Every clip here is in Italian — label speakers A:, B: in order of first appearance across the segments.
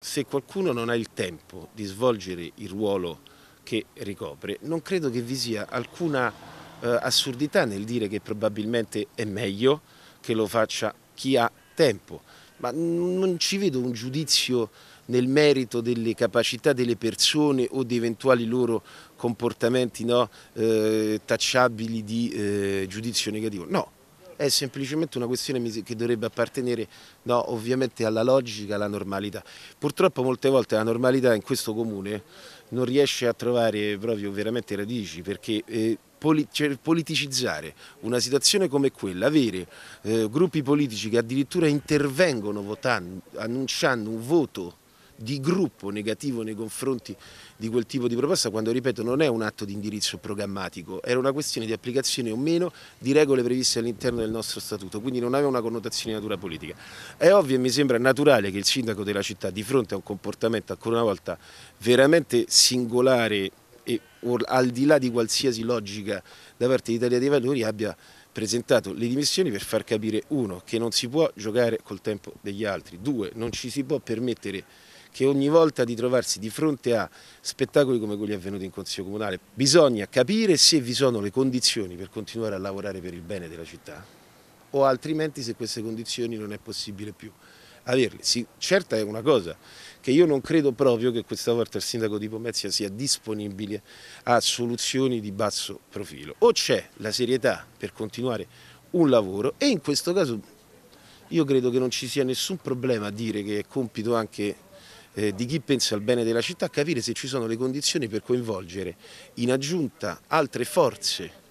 A: Se qualcuno non ha il tempo di svolgere il ruolo che ricopre, non credo che vi sia alcuna eh, assurdità nel dire che probabilmente è meglio che lo faccia chi ha tempo, ma non ci vedo un giudizio nel merito delle capacità delle persone o di eventuali loro comportamenti no, eh, tacciabili di eh, giudizio negativo. No, è semplicemente una questione che dovrebbe appartenere no, ovviamente alla logica, alla normalità. Purtroppo molte volte la normalità in questo comune non riesce a trovare proprio veramente radici perché eh, cioè, politicizzare una situazione come quella, avere eh, gruppi politici che addirittura intervengono votando, annunciando un voto di gruppo negativo nei confronti di quel tipo di proposta quando, ripeto, non è un atto di indirizzo programmatico, era una questione di applicazione o meno di regole previste all'interno del nostro statuto, quindi non aveva una connotazione di natura politica. È ovvio e mi sembra naturale che il sindaco della città di fronte a un comportamento ancora una volta veramente singolare e al di là di qualsiasi logica da parte di Italia dei Valori abbia presentato le dimissioni per far capire uno che non si può giocare col tempo degli altri, due non ci si può permettere che ogni volta di trovarsi di fronte a spettacoli come quelli avvenuti in Consiglio Comunale bisogna capire se vi sono le condizioni per continuare a lavorare per il bene della città o altrimenti se queste condizioni non è possibile più averle. Sì, certa è una cosa, che io non credo proprio che questa volta il sindaco di Pomezia sia disponibile a soluzioni di basso profilo. O c'è la serietà per continuare un lavoro e in questo caso io credo che non ci sia nessun problema a dire che è compito anche eh, di chi pensa al bene della città, capire se ci sono le condizioni per coinvolgere in aggiunta altre forze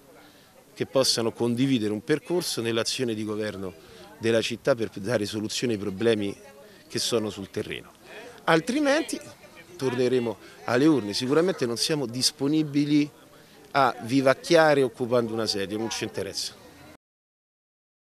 A: che possano condividere un percorso nell'azione di governo della città per dare soluzione ai problemi che sono sul terreno. Altrimenti torneremo alle urne, sicuramente non siamo disponibili a vivacchiare occupando una sedia, non ci interessa.